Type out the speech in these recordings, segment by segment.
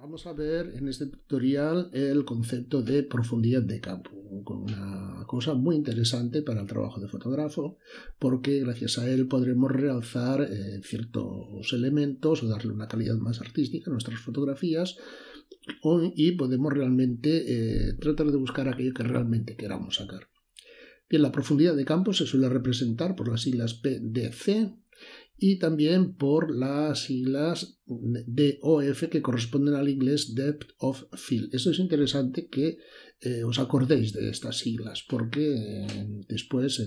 vamos a ver en este tutorial el concepto de profundidad de campo, una cosa muy interesante para el trabajo de fotógrafo, porque gracias a él podremos realzar eh, ciertos elementos o darle una calidad más artística a nuestras fotografías y podemos realmente eh, tratar de buscar aquello que realmente queramos sacar. Bien, la profundidad de campo se suele representar por las siglas PDC, y también por las siglas DOF que corresponden al inglés Depth of Field. Esto es interesante que eh, os acordéis de estas siglas porque eh, después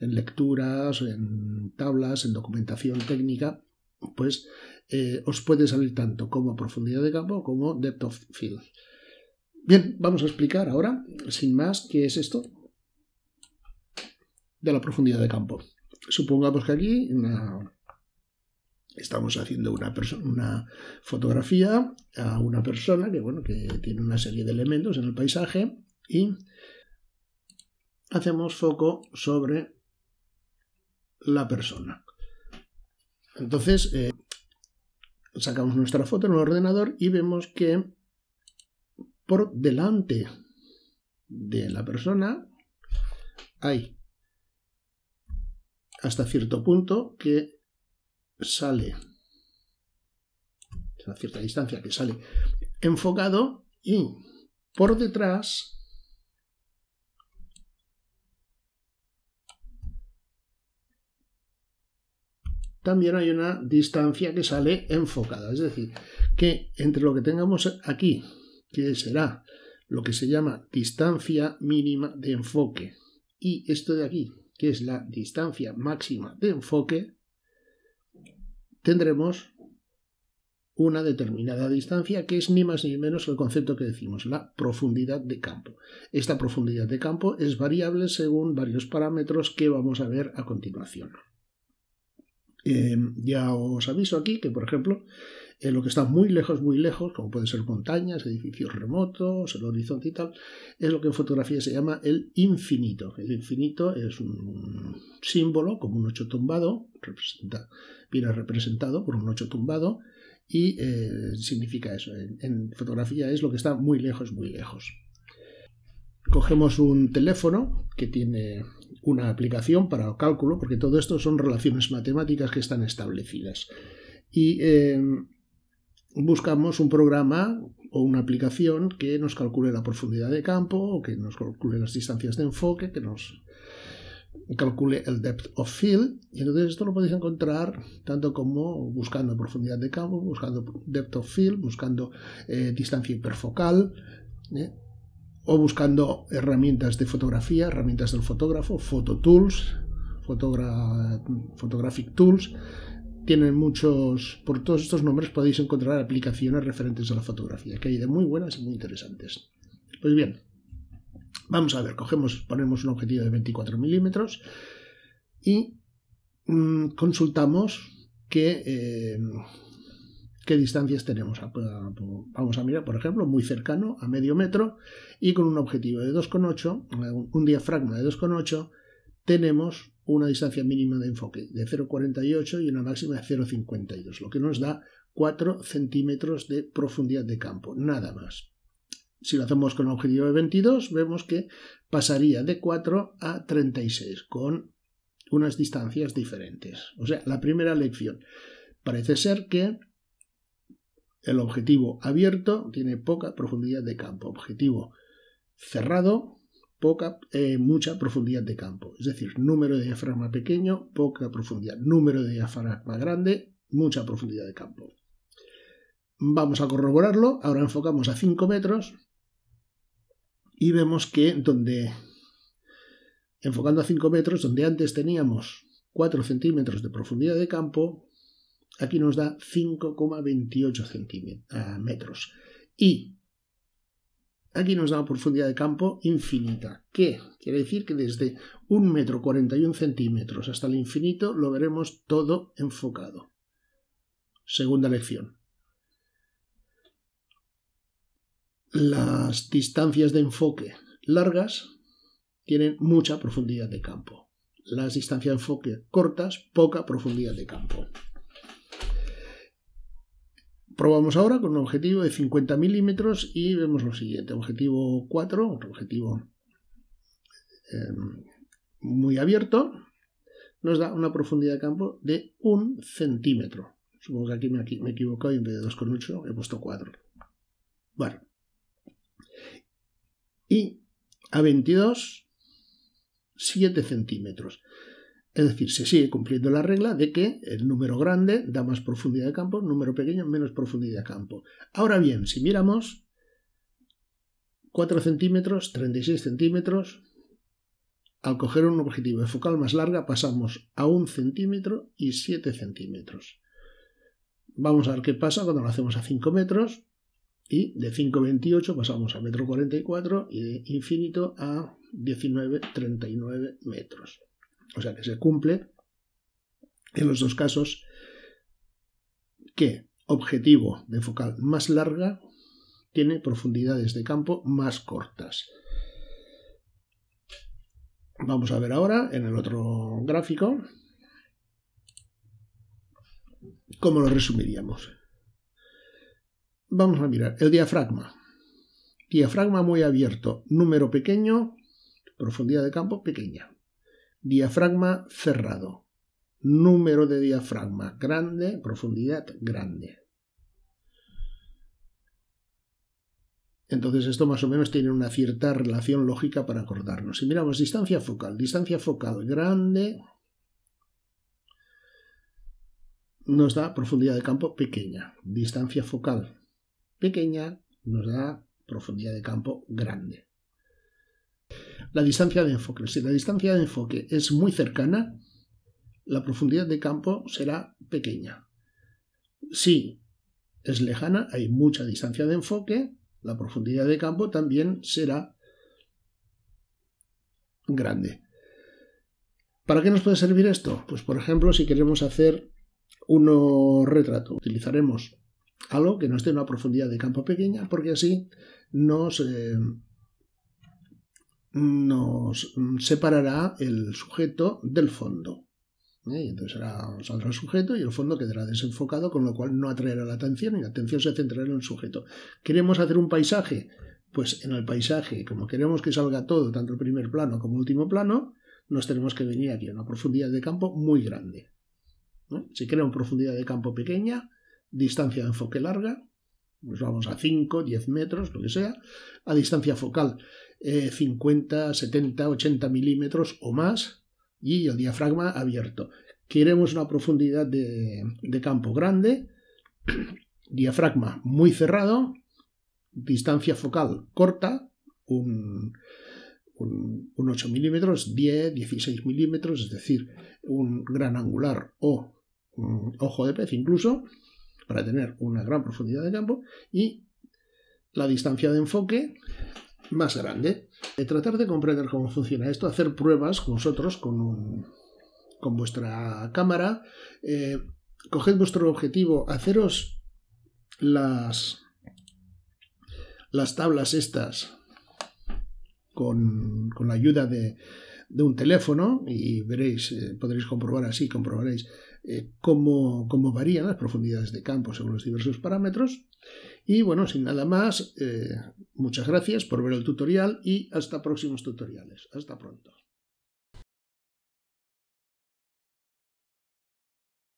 en, lecturas, en tablas, en documentación técnica, pues eh, os puede salir tanto como profundidad de campo como Depth of Field. Bien, vamos a explicar ahora, sin más, qué es esto de la profundidad de campo supongamos que aquí estamos haciendo una, fotografía a una persona que, bueno, que tiene una serie de elementos en el paisaje y hacemos foco sobre la persona. Entonces, eh, sacamos nuestra foto en el ordenador y vemos que por delante de la persona hay hasta cierto punto que sale, a cierta distancia que sale enfocado y por detrás también hay una distancia que sale enfocada. Es decir, que entre lo que tengamos aquí, que será lo que se llama distancia mínima de enfoque, y esto de aquí, que es la distancia máxima de enfoque, tendremos una determinada distancia que es ni más ni menos el concepto que decimos, la profundidad de campo. Esta profundidad de campo es variable según varios parámetros que vamos a ver a continuación. Em, ya os aviso aquí que, por ejemplo, lo que está muy lejos, muy lejos, como pueden ser montañas, edificios remotos, el horizonte y tal, es lo que en fotografía se llama el infinito. El infinito es un símbolo como un ocho tumbado, viene representado por un ocho tumbado y eh, significa eso. en fotografía es lo que está muy lejos, muy lejos cogemos un teléfono que tiene una aplicación para el cálculo, porque todo esto son relaciones matemáticas que están establecidas. Y em, buscamos un programa o una aplicación que nos calcule la profundidad de campo, que nos calcule las distancias de enfoque, que nos calcule el depth of field. Y entonces esto lo podéis encontrar tanto como buscando profundidad de campo, buscando depth of field, buscando eh, distancia hiperfocal. ¿eh? o buscando herramientas de fotografía, herramientas del fotógrafo, tools Fotogra photographic tools. Tienen muchos, por todos estos nombres podéis encontrar aplicaciones referentes a la fotografía, que hay de muy buenas y muy interesantes. Pues bien, vamos a ver, cogemos, ponemos un objetivo de 24 milímetros y mm, consultamos que eh, qué distancias tenemos. Vamos a mirar, por ejemplo, muy cercano, a medio metro, y con un objetivo de 2,8, un diafragma de 2,8, tenemos una distancia mínima de enfoque de 0,48 y una máxima de 0,52, lo que nos da 4 centímetros de profundidad de campo, nada más. Si lo hacemos con un objetivo de 22, vemos que pasaría de 4 a 36, con unas distancias diferentes. O sea, la primera lección. Parece ser que el objetivo abierto tiene poca profundidad de campo. Objetivo cerrado, poca, eh, mucha profundidad de campo. Es decir, número de diafragma pequeño, poca profundidad. Número de diafragma grande, mucha profundidad de campo. Vamos a corroborarlo. Ahora enfocamos a 5 metros y vemos que donde, enfocando a 5 metros, donde antes teníamos 4 centímetros de profundidad de campo, Aquí nos da 5,28 eh, metros. Y aquí nos da una profundidad de campo infinita, ¿qué? quiere decir que desde un metro 41 centímetros hasta el infinito lo veremos todo enfocado. Segunda lección. Las distancias de enfoque largas tienen mucha profundidad de campo. Las distancias de enfoque cortas, poca profundidad de campo. Probamos ahora con un objetivo de 50 milímetros y vemos lo siguiente. Objetivo 4, un objetivo em, muy abierto, nos da una profundidad de campo de 1 centímetro. Supongo que aquí me, aquí he equivocado y en vez de 2,8 he puesto 4. Vale. Y a 22, 7 centímetros. Es decir, se sigue cumpliendo la regla de que el número grande da más profundidad de campo, número pequeño menos profundidad de campo. Ahora bien, si miramos 4 centímetros, 36 centímetros, al coger un objetivo de focal más larga pasamos a 1 centímetro y 7 centímetros. Vamos a ver qué pasa cuando lo hacemos a 5 metros y de 5,28 pasamos a metro 44 y de infinito a 19,39 metros. O sea que se cumple en los dos casos que objetivo de focal más larga tiene profundidades de campo más cortas. Vamos a ver ahora en el otro gráfico cómo lo resumiríamos. Vamos a mirar el diafragma. Diafragma muy abierto, número pequeño, profundidad de campo pequeña. Diafragma cerrado. Número de diafragma grande, profundidad grande. Entonces esto más o menos tiene una cierta relación lógica para acordarnos. Si miramos distancia focal, distancia focal grande nos da profundidad de campo pequeña. Distancia focal pequeña nos da profundidad de campo grande. La distancia de enfoque. Si la distancia de enfoque es muy cercana, la profundidad de campo será pequeña. Si es lejana, hay mucha distancia de enfoque, la profundidad de campo también será grande. ¿Para qué nos puede servir esto? Pues por ejemplo, si queremos hacer un retrato, utilizaremos algo que esté en una profundidad de campo pequeña, porque así nos nos separará el sujeto del fondo. ¿eh? entonces saldrá el sujeto y el fondo quedará desenfocado, con lo cual no atraerá la atención y la atención se centrará en el sujeto. ¿Queremos hacer un paisaje? Pues en el paisaje, como queremos que salga todo, tanto el primer plano como el último plano, nos tenemos que venir aquí a una profundidad de campo muy grande. ¿eh? Si queremos profundidad de campo pequeña, distancia de enfoque larga, pues vamos a 5, 10 metros, lo que sea, a distancia focal. 50, 70, 80 milímetros o más y el diafragma abierto. Queremos una profundidad de, campo grande, diafragma muy cerrado, distancia focal corta, un, 8 milímetros, 10, 16 milímetros, es decir, un gran angular o un ojo de pez incluso, para tener una gran profundidad de campo, y la distancia de enfoque más grande. tratar de comprender cómo funciona esto, hacer pruebas vosotros con, un, con vuestra cámara, eh, coged vuestro objetivo, haceros las, las tablas estas con, la ayuda de, un teléfono y veréis, eh, podréis comprobar así, comprobaréis eh, cómo, cómo varían las profundidades de campo según los diversos parámetros y bueno, sin nada más, eh, muchas gracias por ver el tutorial y hasta próximos tutoriales. Hasta pronto.